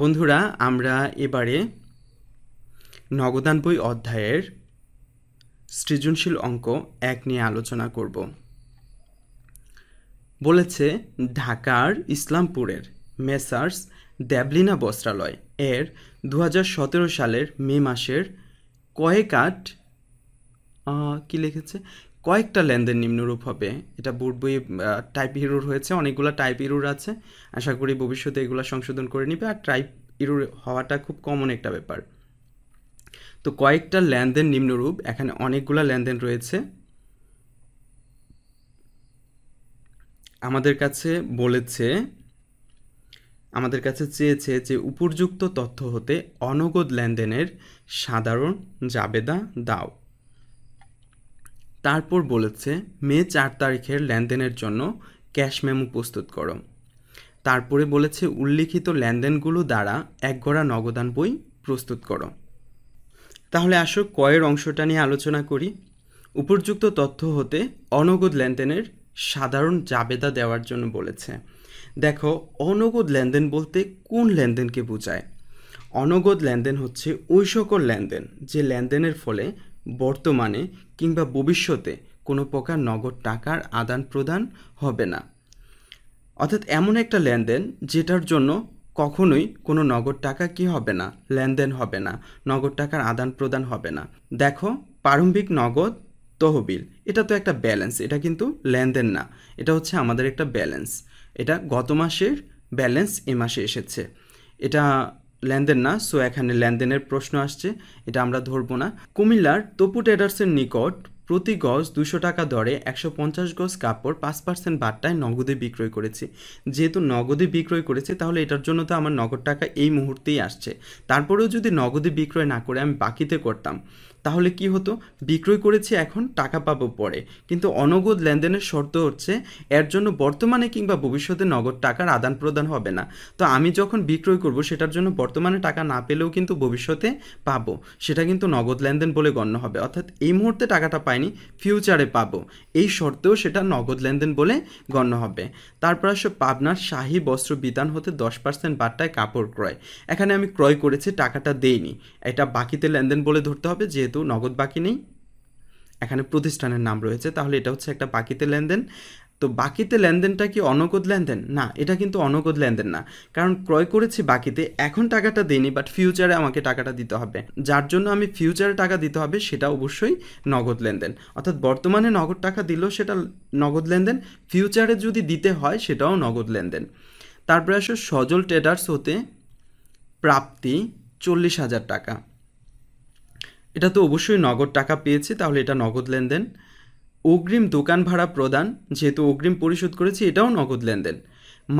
বন্ধুরা আমরা এবারে নগদান বই অধ্যায়ের সৃজনশীল অঙ্ক এক নিয়ে আলোচনা করব বলেছে ঢাকার ইসলামপুরের মেসার্স দ্যাবলিনা বস্ত্রালয় এর দু সালের মে মাসের কয়েকাট কি লিখেছে কয়েকটা লেনদেন নিম্নরূপ হবে এটা বোর্ড বই টাইপ ইরোর হয়েছে অনেকগুলো টাইপ ইরোর আছে আশা করি ভবিষ্যতে এগুলো সংশোধন করে নিবে আর টাইপ ইরোর হওয়াটা খুব কমন একটা ব্যাপার তো কয়েকটা লেনদেন নিম্নরূপ এখানে অনেকগুলো লেনদেন রয়েছে আমাদের কাছে বলেছে আমাদের কাছে চেয়েছে যে উপযুক্ত তথ্য হতে অনগদ লেনদেনের সাধারণ জাবেদা দাও তারপর বলেছে মে চার তারিখের লেনদেনের জন্য ক্যাশ মেমো প্রস্তুত করো তারপরে বলেছে উল্লিখিত লেনদেনগুলো দ্বারা এক গড়া নগদান বই প্রস্তুত করো তাহলে আসো কয়ের অংশটা নিয়ে আলোচনা করি উপযুক্ত তথ্য হতে অনগদ লেনদেনের সাধারণ জাবেদা দেওয়ার জন্য বলেছে দেখো অনগদ লেনদেন বলতে কোন লেনদেনকে বোঝায় অনগদ লেনদেন হচ্ছে ওই সকল লেনদেন যে লেনদেনের ফলে বর্তমানে কিংবা ভবিষ্যতে কোনো প্রকার নগদ টাকার আদান প্রদান হবে না অর্থাৎ এমন একটা লেনদেন যেটার জন্য কখনোই কোনো নগদ টাকা কি হবে না লেনদেন হবে না নগদ টাকার আদান প্রদান হবে না দেখো প্রারম্ভিক নগদ তহবিল এটা তো একটা ব্যালেন্স এটা কিন্তু লেনদেন না এটা হচ্ছে আমাদের একটা ব্যালেন্স এটা গত মাসের ব্যালেন্স এ মাসে এসেছে এটা লেনদেন না সো এখানে লেনদেনের প্রশ্ন আসছে এটা আমরা ধরবো না কুমিল্লার তপু ট্রেডার্সের নিকট প্রতি গজ দুশো টাকা দরে একশো পঞ্চাশ গজ কাপড় পাঁচ পার্সেন্ট বাট্টায় নগদে বিক্রয় করেছি যেহেতু নগদে বিক্রয় করেছি তাহলে এটার জন্য তো আমার নগদ টাকা এই মুহূর্তেই আসছে তারপরেও যদি নগদে বিক্রয় না করে আমি বাকিতে করতাম তাহলে কি হতো বিক্রয় করেছি এখন টাকা পাবো পরে কিন্তু অনগদ লেনদেনের শর্ত হচ্ছে এর জন্য বর্তমানে কিংবা ভবিষ্যতে নগদ টাকার আদান প্রদান হবে না তো আমি যখন বিক্রয় করব সেটার জন্য বর্তমানে টাকা না পেলেও কিন্তু ভবিষ্যতে পাবো সেটা কিন্তু নগদ লেনদেন বলে গণ্য হবে অর্থাৎ এই মুহূর্তে টাকাটা পাইনি ফিউচারে পাবো এই শর্তেও সেটা নগদ লেনদেন বলে গণ্য হবে তারপর আসো পাবনার শাহী বস্ত্র বিধান হতে দশ পার্সেন্ট বাট্টায় কাপড় ক্রয় এখানে আমি ক্রয় করেছি টাকাটা দেইনি এটা বাকিতে লেনদেন বলে ধরতে হবে যেহেতু যেহেতু নগদ বাকি নেই এখানে প্রতিষ্ঠানের নাম রয়েছে তাহলে এটা হচ্ছে একটা বাকিতে লেনদেন তো বাকিতে লেনদেনটা কি অনগদ লেনদেন না এটা কিন্তু অনগদ লেনদেন না কারণ ক্রয় করেছি বাকিতে এখন টাকাটা দিইনি বাট ফিউচারে আমাকে টাকাটা দিতে হবে যার জন্য আমি ফিউচারে টাকা দিতে হবে সেটা অবশ্যই নগদ লেনদেন অর্থাৎ বর্তমানে নগদ টাকা দিলেও সেটা নগদ লেনদেন ফিউচারে যদি দিতে হয় সেটাও নগদ লেনদেন তারপরে আসো সজল ট্রেডার্স হতে প্রাপ্তি চল্লিশ হাজার টাকা এটা তো অবশ্যই নগদ টাকা পেয়েছি তাহলে এটা নগদ লেনদেন অগ্রিম দোকান ভাড়া প্রদান যেহেতু অগ্রিম পরিশোধ করেছি এটাও নগদ লেনদেন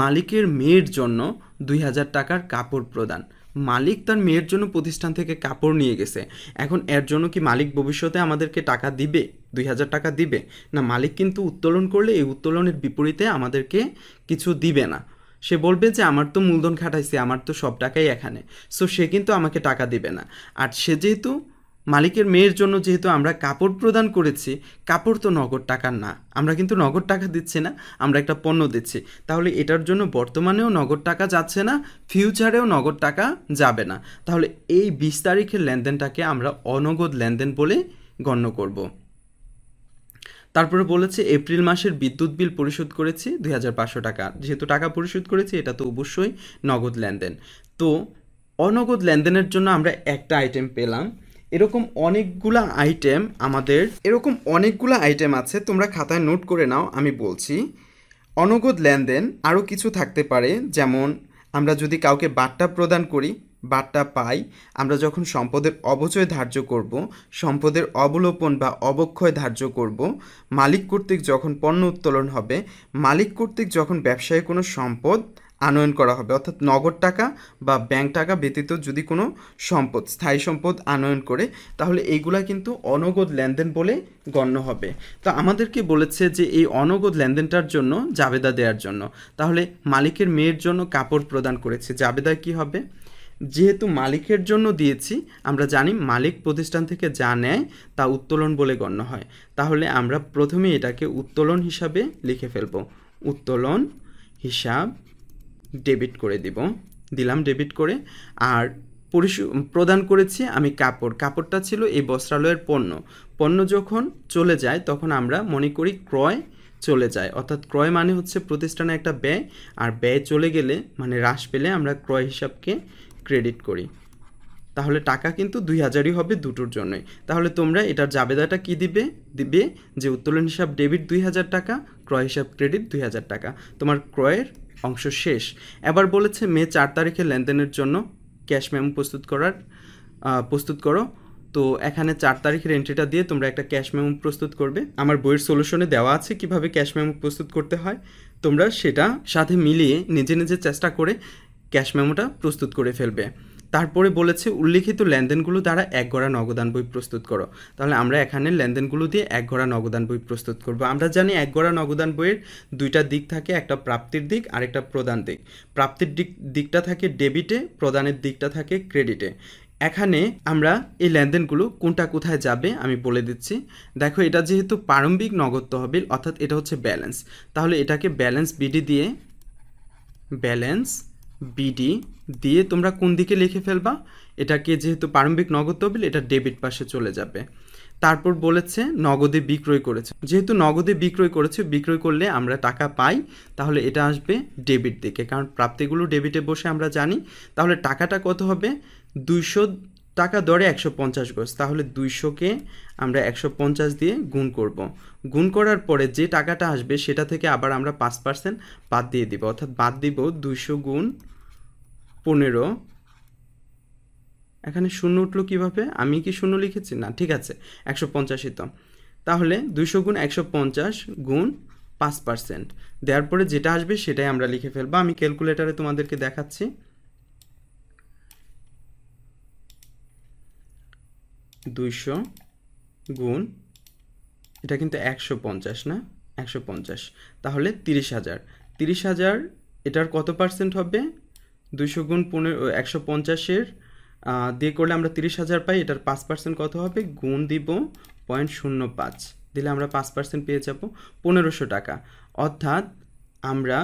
মালিকের মেয়ের জন্য দুই হাজার টাকার কাপড় প্রদান মালিক তার মেয়ের জন্য প্রতিষ্ঠান থেকে কাপড় নিয়ে গেছে এখন এর জন্য কি মালিক ভবিষ্যতে আমাদেরকে টাকা দিবে দুই হাজার টাকা দিবে না মালিক কিন্তু উত্তোলন করলে এই উত্তোলনের বিপরীতে আমাদেরকে কিছু দিবে না সে বলবে যে আমার তো মূলধন খাটাইছে আমার তো সব টাকাই এখানে সো সে কিন্তু আমাকে টাকা দিবে না আর সে যেহেতু মালিকের মেয়ের জন্য যেহেতু আমরা কাপড় প্রদান করেছি কাপড় তো নগদ টাকার না আমরা কিন্তু নগদ টাকা দিচ্ছি না আমরা একটা পণ্য দিচ্ছি তাহলে এটার জন্য বর্তমানেও নগদ টাকা যাচ্ছে না ফিউচারেও নগদ টাকা যাবে না তাহলে এই বিশ তারিখের লেনদেনটাকে আমরা অনগদ লেনদেন বলে গণ্য করব তারপরে বলেছে এপ্রিল মাসের বিদ্যুৎ বিল পরিশোধ করেছি দুই টাকা যেহেতু টাকা পরিশোধ করেছি এটা তো অবশ্যই নগদ লেনদেন তো অনগদ লেনদেনের জন্য আমরা একটা আইটেম পেলাম এরকম অনেকগুলা আইটেম আমাদের এরকম অনেকগুলো আইটেম আছে তোমরা খাতায় নোট করে নাও আমি বলছি অনগদ লেনদেন আরও কিছু থাকতে পারে যেমন আমরা যদি কাউকে বার্তা প্রদান করি বার্তা পাই আমরা যখন সম্পদের অবচয় ধার্য করব সম্পদের অবলোপন বা অবক্ষয় ধার্য করব মালিক কর্তৃক যখন পণ্য উত্তোলন হবে মালিক কর্তৃক যখন ব্যবসায় কোনো সম্পদ আনয়ন করা হবে অর্থাৎ নগদ টাকা বা ব্যাংক টাকা ব্যতীত যদি কোনো সম্পদ স্থায়ী সম্পদ আনয়ন করে তাহলে এইগুলা কিন্তু অনগদ লেনদেন বলে গণ্য হবে তো আমাদেরকে বলেছে যে এই অনগদ লেনদেনটার জন্য জাবেদা দেওয়ার জন্য তাহলে মালিকের মেয়ের জন্য কাপড় প্রদান করেছে জাবেদা কি হবে যেহেতু মালিকের জন্য দিয়েছি আমরা জানি মালিক প্রতিষ্ঠান থেকে যা নেয় তা উত্তোলন বলে গণ্য হয় তাহলে আমরা প্রথমে এটাকে উত্তোলন হিসাবে লিখে ফেলব উত্তোলন হিসাব ডেবিট করে দিব দিলাম ডেবিট করে আর পরিশু প্রদান করেছি আমি কাপড় কাপড়টা ছিল এই বস্ত্রালয়ের পণ্য পণ্য যখন চলে যায় তখন আমরা মনে করি ক্রয় চলে যায় অর্থাৎ ক্রয় মানে হচ্ছে প্রতিষ্ঠানে একটা ব্যয় আর ব্যয় চলে গেলে মানে হ্রাস পেলে আমরা ক্রয় হিসাবকে ক্রেডিট করি তাহলে টাকা কিন্তু দুই হাজারই হবে দুটোর জন্যই তাহলে তোমরা এটার জাবেদাটা কি দিবে দিবে যে উত্তোলন হিসাব ডেবিট দুই হাজার টাকা ক্রয় হিসাব ক্রেডিট দুই হাজার টাকা তোমার ক্রয়ের অংশ শেষ এবার বলেছে মে চার তারিখে লেনদেনের জন্য ক্যাশ মেমো প্রস্তুত করার প্রস্তুত করো তো এখানে চার তারিখের এন্ট্রিটা দিয়ে তোমরা একটা ক্যাশ মেমো প্রস্তুত করবে আমার বইয়ের সলিউশনে দেওয়া আছে কিভাবে ক্যাশ মেমো প্রস্তুত করতে হয় তোমরা সেটা সাথে মিলিয়ে নিজে নিজে চেষ্টা করে ক্যাশ মেমোটা প্রস্তুত করে ফেলবে তারপরে বলেছে উল্লেখিত লেনদেনগুলো দ্বারা এক গড়া নগদান বই প্রস্তুত করো তাহলে আমরা এখানে লেনদেনগুলো দিয়ে এক গড়া নগদান বই প্রস্তুত করবো আমরা জানি এক গড়া নগদান বইয়ের দুইটা দিক থাকে একটা প্রাপ্তির দিক আর একটা প্রদান দিক প্রাপ্তির দিক দিকটা থাকে ডেবিটে প্রদানের দিকটা থাকে ক্রেডিটে এখানে আমরা এই লেনদেনগুলো কোনটা কোথায় যাবে আমি বলে দিচ্ছি দেখো এটা যেহেতু প্রারম্ভিক নগদ তহবিল অর্থাৎ এটা হচ্ছে ব্যালেন্স তাহলে এটাকে ব্যালেন্স বিডি দিয়ে ব্যালেন্স বিডি দিয়ে তোমরা কোন দিকে লিখে ফেলবা এটাকে যেহেতু প্রারম্ভিক নগদ তহবিল এটা ডেবিট পাশে চলে যাবে তারপর বলেছে নগদে বিক্রয় করেছে যেহেতু নগদে বিক্রয় করেছে বিক্রয় করলে আমরা টাকা পাই তাহলে এটা আসবে ডেবিট দিকে কারণ প্রাপ্তিগুলো ডেবিটে বসে আমরা জানি তাহলে টাকাটা কত হবে দুইশো টাকা দরে একশো পঞ্চাশ গজ তাহলে দুইশোকে আমরা একশো পঞ্চাশ দিয়ে গুণ করব। গুণ করার পরে যে টাকাটা আসবে সেটা থেকে আবার আমরা পাঁচ পার্সেন্ট বাদ দিয়ে দিব অর্থাৎ বাদ দিব দুইশো গুণ পনেরো এখানে শূন্য উঠলো কীভাবে আমি কি শূন্য লিখেছি না ঠিক আছে একশো পঞ্চাশই তো তাহলে দুইশো গুণ একশো পঞ্চাশ গুণ পাঁচ পার্সেন্ট দেওয়ার পরে যেটা আসবে সেটাই আমরা লিখে ফেলবো আমি ক্যালকুলেটারে তোমাদেরকে দেখাচ্ছি দুইশো গুণ এটা কিন্তু একশো পঞ্চাশ না একশো পঞ্চাশ তাহলে তিরিশ হাজার তিরিশ হাজার এটার কত পার্সেন্ট হবে দুইশো গুণ পনেরো একশো পঞ্চাশের দিয়ে করলে আমরা তিরিশ হাজার পাই এটার পাঁচ পার্সেন্ট কত হবে গুণ দিব পয়েন্ট শূন্য পাঁচ দিলে আমরা পাঁচ পার্সেন্ট পেয়ে যাব পনেরোশো টাকা অর্থাৎ আমরা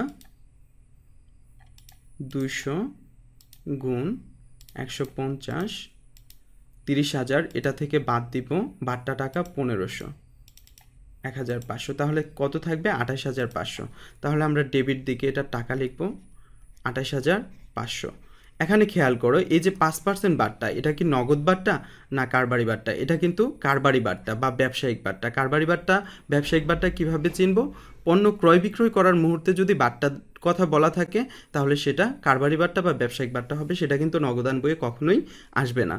দুইশো গুণ একশো পঞ্চাশ তিরিশ হাজার এটা থেকে বাদ দিব বাট্টা টাকা পনেরোশো এক হাজার পাঁচশো তাহলে কত থাকবে আঠাশ হাজার পাঁচশো তাহলে আমরা ডেবিট দিকে এটা টাকা লিখব আঠাশ হাজার পাঁচশো এখানে খেয়াল করো এই যে পাঁচ পার্সেন্ট বার্তা এটা কি নগদ বার্তা না কারবারি বার্তা এটা কিন্তু কারবারি বার্তা বা ব্যবসায়িক বার্তা কারবারি বার্তা ব্যবসায়িক বার্তা কিভাবে চিনব পণ্য ক্রয় বিক্রয় করার মুহূর্তে যদি বার্তার কথা বলা থাকে তাহলে সেটা কারবারি বার্তা বা ব্যবসায়িক বার্তা হবে সেটা কিন্তু নগদান বইয়ে কখনোই আসবে না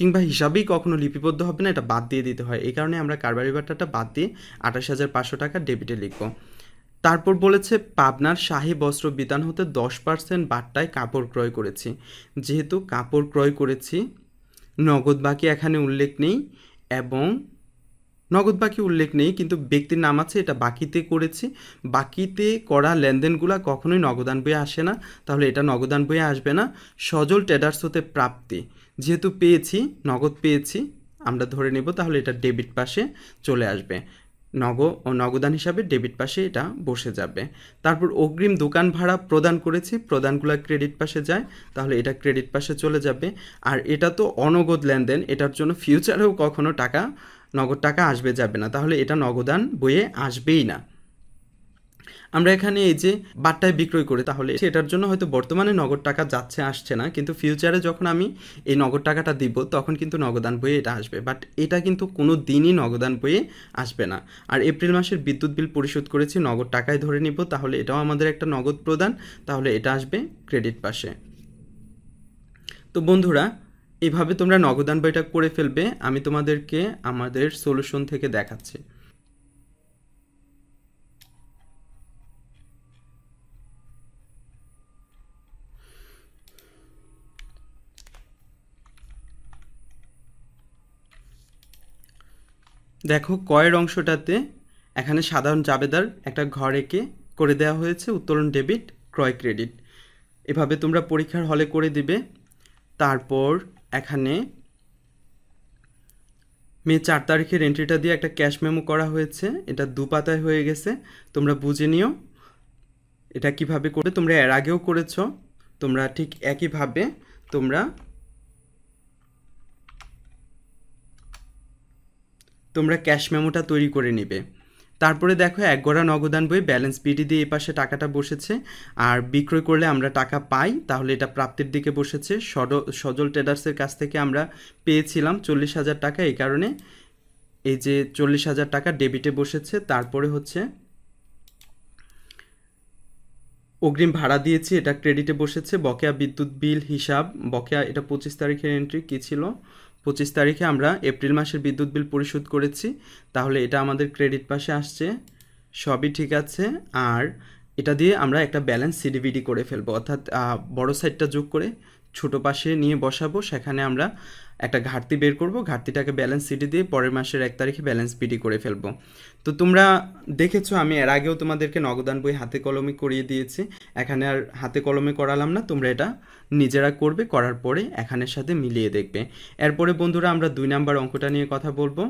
কিংবা হিসাবেই কখনো লিপিবদ্ধ হবে না এটা বাদ দিয়ে দিতে হয় এই কারণে আমরা কারবারি বাট্টাটা বাদ দিয়ে আঠাশ হাজার পাঁচশো টাকা ডেবিটে লিখব তারপর বলেছে পাবনার শাহী বস্ত্র বিতান হতে দশ পার্সেন্ট বাট্টায় কাপড় ক্রয় করেছি যেহেতু কাপড় ক্রয় করেছি নগদ বাকি এখানে উল্লেখ নেই এবং নগদ বাকি উল্লেখ নেই কিন্তু ব্যক্তির নাম আছে এটা বাকিতে করেছি বাকিতে করা লেনদেনগুলো কখনোই নগদান বইয়ে আসে না তাহলে এটা নগদান বইয়ে আসবে না সজল ট্রেডার্স হতে প্রাপ্তি যেহেতু পেয়েছি নগদ পেয়েছি আমরা ধরে নেব তাহলে এটা ডেবিট পাশে চলে আসবে নগদ ও নগদান হিসাবে ডেবিট পাশে এটা বসে যাবে তারপর অগ্রিম দোকান ভাড়া প্রদান করেছি প্রদানগুলো ক্রেডিট পাশে যায় তাহলে এটা ক্রেডিট পাশে চলে যাবে আর এটা তো অনগদ লেনদেন এটার জন্য ফিউচারেও কখনো টাকা নগদ টাকা আসবে যাবে না তাহলে এটা নগদান বইয়ে আসবেই না আমরা এখানে এই যে বাট্টায় বিক্রয় করি তাহলে সেটার জন্য হয়তো বর্তমানে নগদ টাকা যাচ্ছে আসছে না কিন্তু ফিউচারে যখন আমি এই নগদ টাকাটা দিব তখন কিন্তু নগদান বইয়ে এটা আসবে বাট এটা কিন্তু কোনো দিনই নগদান বইয়ে আসবে না আর এপ্রিল মাসের বিদ্যুৎ বিল পরিশোধ করেছি নগদ টাকায় ধরে নিব তাহলে এটাও আমাদের একটা নগদ প্রদান তাহলে এটা আসবে ক্রেডিট পাশে তো বন্ধুরা এভাবে তোমরা নগদান বইটা করে ফেলবে আমি তোমাদেরকে আমাদের সলিউশন থেকে দেখাচ্ছি দেখো কয়ের অংশটাতে এখানে সাধারণ জাবেদার একটা ঘর এঁকে করে দেওয়া হয়েছে উত্তোলন ডেবিট ক্রয় ক্রেডিট এভাবে তোমরা পরীক্ষার হলে করে দিবে তারপর এখানে মে চার তারিখের এন্ট্রিটা দিয়ে একটা ক্যাশ মেমো করা হয়েছে এটা দু পাতায় হয়ে গেছে তোমরা বুঝে নিও এটা কিভাবে করবে তোমরা এর আগেও করেছো তোমরা ঠিক একইভাবে তোমরা তোমরা ক্যাশ মেমোটা তৈরি করে নেবে তারপরে দেখো এক গড়া নগদান বই ব্যালেন্স পিডি দিয়ে এপাশে টাকাটা বসেছে আর বিক্রয় করলে আমরা টাকা পাই তাহলে এটা প্রাপ্তির দিকে বসেছে সজল ট্রেডার্সের কাছ থেকে আমরা পেয়েছিলাম চল্লিশ হাজার টাকা এই কারণে এই যে চল্লিশ হাজার টাকা ডেবিটে বসেছে তারপরে হচ্ছে অগ্রিম ভাড়া দিয়েছি এটা ক্রেডিটে বসেছে বকেয়া বিদ্যুৎ বিল হিসাব বকেয়া এটা পঁচিশ তারিখের এন্ট্রি কী ছিল পঁচিশ তারিখে আমরা এপ্রিল মাসের বিদ্যুৎ বিল পরিশোধ করেছি তাহলে এটা আমাদের ক্রেডিট পাশে আসছে সবই ঠিক আছে আর এটা দিয়ে আমরা একটা ব্যালেন্স সিডিভিডি করে ফেলবো অর্থাৎ বড় সাইডটা যোগ করে ছোট পাশে নিয়ে বসাবো সেখানে আমরা একটা ঘাটতি বের করব ঘাটতিটাকে ব্যালেন্স সিটি দিয়ে পরের মাসের এক তারিখে ব্যালেন্স পিটি করে ফেলবো তো তোমরা দেখেছো আমি এর আগেও তোমাদেরকে নগদান বই হাতে কলমে করিয়ে দিয়েছি এখানে আর হাতে কলমে করালাম না তোমরা এটা নিজেরা করবে করার পরে এখানের সাথে মিলিয়ে দেখবে এরপরে বন্ধুরা আমরা দুই নাম্বার অঙ্কটা নিয়ে কথা বলবো